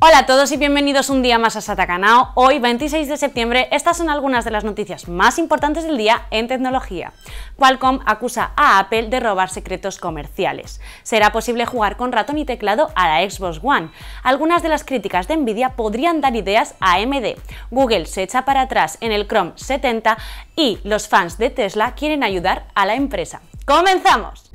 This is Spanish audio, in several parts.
Hola a todos y bienvenidos un día más a Satacanao. Hoy, 26 de septiembre, estas son algunas de las noticias más importantes del día en tecnología. Qualcomm acusa a Apple de robar secretos comerciales. Será posible jugar con ratón y teclado a la Xbox One. Algunas de las críticas de Nvidia podrían dar ideas a AMD. Google se echa para atrás en el Chrome 70 y los fans de Tesla quieren ayudar a la empresa. ¡Comenzamos!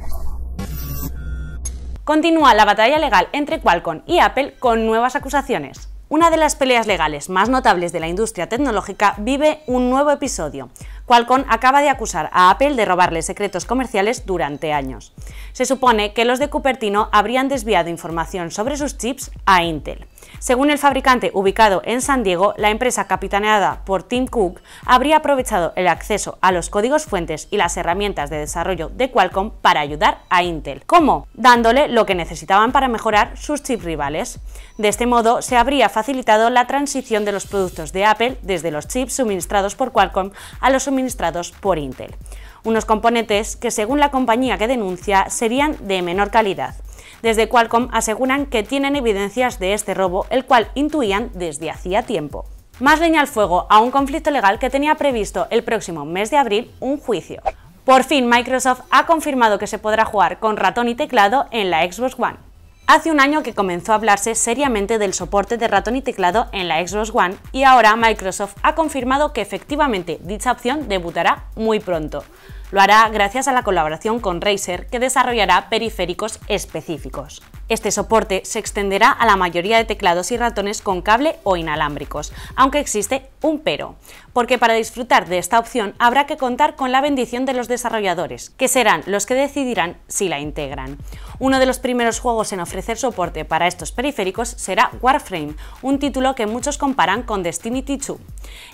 continúa la batalla legal entre Qualcomm y Apple con nuevas acusaciones. Una de las peleas legales más notables de la industria tecnológica vive un nuevo episodio, Qualcomm acaba de acusar a Apple de robarle secretos comerciales durante años. Se supone que los de Cupertino habrían desviado información sobre sus chips a Intel. Según el fabricante ubicado en San Diego, la empresa capitaneada por Tim Cook habría aprovechado el acceso a los códigos fuentes y las herramientas de desarrollo de Qualcomm para ayudar a Intel. ¿Cómo? Dándole lo que necesitaban para mejorar sus chips rivales. De este modo, se habría facilitado la transición de los productos de Apple desde los chips suministrados por Qualcomm a los suministrados por Intel. Unos componentes que, según la compañía que denuncia, serían de menor calidad. Desde Qualcomm aseguran que tienen evidencias de este robo, el cual intuían desde hacía tiempo. Más leña al fuego a un conflicto legal que tenía previsto el próximo mes de abril un juicio. Por fin Microsoft ha confirmado que se podrá jugar con ratón y teclado en la Xbox One. Hace un año que comenzó a hablarse seriamente del soporte de ratón y teclado en la Xbox One y ahora Microsoft ha confirmado que efectivamente dicha opción debutará muy pronto. Lo hará gracias a la colaboración con Razer que desarrollará periféricos específicos. Este soporte se extenderá a la mayoría de teclados y ratones con cable o inalámbricos, aunque existe un pero, porque para disfrutar de esta opción habrá que contar con la bendición de los desarrolladores, que serán los que decidirán si la integran. Uno de los primeros juegos en ofrecer soporte para estos periféricos será Warframe, un título que muchos comparan con Destiny 2.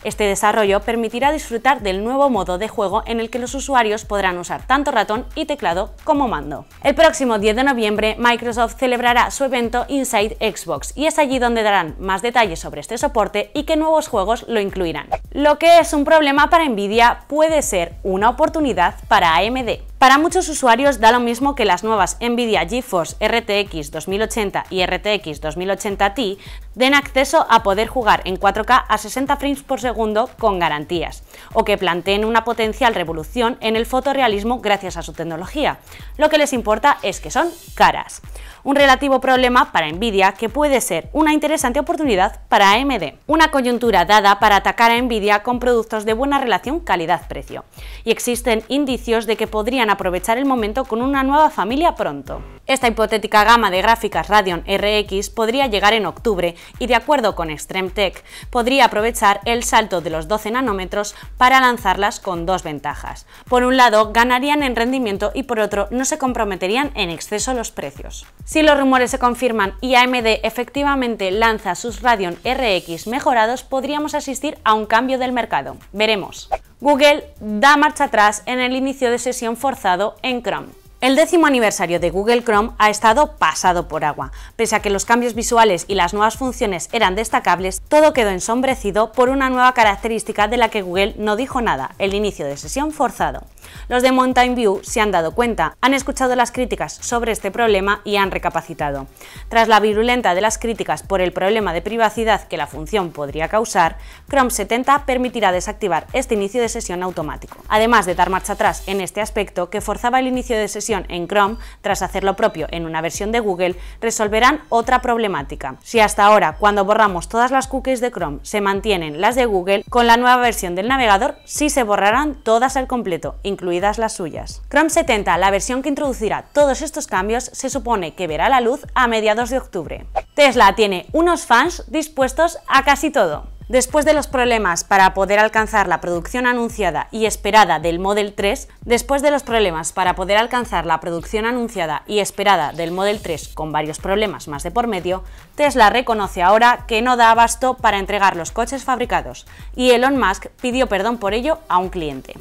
Este desarrollo permitirá disfrutar del nuevo modo de juego en el que los usuarios podrán usar tanto ratón y teclado como mando. El próximo 10 de noviembre, Microsoft celebrará su evento Inside Xbox y es allí donde darán más detalles sobre este soporte y qué nuevos juegos lo incluirán. Lo que es un problema para Nvidia puede ser una oportunidad para AMD. Para muchos usuarios da lo mismo que las nuevas Nvidia GeForce RTX 2080 y RTX 2080 Ti den acceso a poder jugar en 4K a 60 frames por segundo con garantías, o que planteen una potencial revolución en el fotorealismo gracias a su tecnología. Lo que les importa es que son caras. Un relativo problema para Nvidia que puede ser una interesante oportunidad para AMD. Una coyuntura dada para atacar a Nvidia con productos de buena relación calidad-precio. Y existen indicios de que podrían aprovechar el momento con una nueva familia pronto. Esta hipotética gama de gráficas Radeon RX podría llegar en octubre y de acuerdo con Extreme Tech, podría aprovechar el salto de los 12 nanómetros para lanzarlas con dos ventajas. Por un lado, ganarían en rendimiento y por otro, no se comprometerían en exceso los precios. Si los rumores se confirman y AMD efectivamente lanza sus Radeon RX mejorados, podríamos asistir a un cambio del mercado. Veremos. Google da marcha atrás en el inicio de sesión forzado en Chrome. El décimo aniversario de Google Chrome ha estado pasado por agua. Pese a que los cambios visuales y las nuevas funciones eran destacables, todo quedó ensombrecido por una nueva característica de la que Google no dijo nada, el inicio de sesión forzado. Los de Mountain View se han dado cuenta, han escuchado las críticas sobre este problema y han recapacitado. Tras la virulenta de las críticas por el problema de privacidad que la función podría causar, Chrome 70 permitirá desactivar este inicio de sesión automático. Además de dar marcha atrás en este aspecto que forzaba el inicio de sesión en Chrome, tras hacer lo propio en una versión de Google, resolverán otra problemática. Si hasta ahora, cuando borramos todas las cookies de Chrome, se mantienen las de Google, con la nueva versión del navegador sí se borrarán todas al completo, incluidas las suyas. Chrome 70, la versión que introducirá todos estos cambios, se supone que verá la luz a mediados de octubre. Tesla tiene unos fans dispuestos a casi todo. Después de los problemas para poder alcanzar la producción anunciada y esperada del Model 3, después de los problemas para poder alcanzar la producción anunciada y esperada del Model 3 con varios problemas más de por medio, Tesla reconoce ahora que no da abasto para entregar los coches fabricados y Elon Musk pidió perdón por ello a un cliente.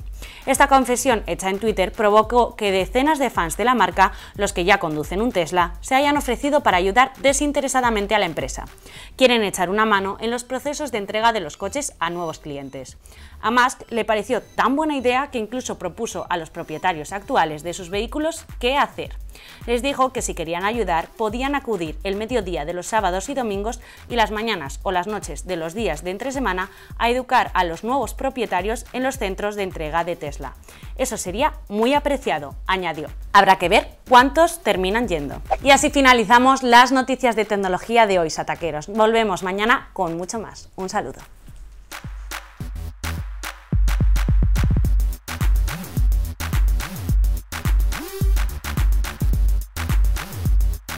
Esta confesión hecha en Twitter provocó que decenas de fans de la marca, los que ya conducen un Tesla, se hayan ofrecido para ayudar desinteresadamente a la empresa. Quieren echar una mano en los procesos de entrega de los coches a nuevos clientes. A Musk le pareció tan buena idea que incluso propuso a los propietarios actuales de sus vehículos qué hacer. Les dijo que si querían ayudar podían acudir el mediodía de los sábados y domingos y las mañanas o las noches de los días de entre semana a educar a los nuevos propietarios en los centros de entrega de Tesla. Eso sería muy apreciado, añadió. Habrá que ver cuántos terminan yendo. Y así finalizamos las noticias de tecnología de hoy, Sataqueros. Volvemos mañana con mucho más. Un saludo.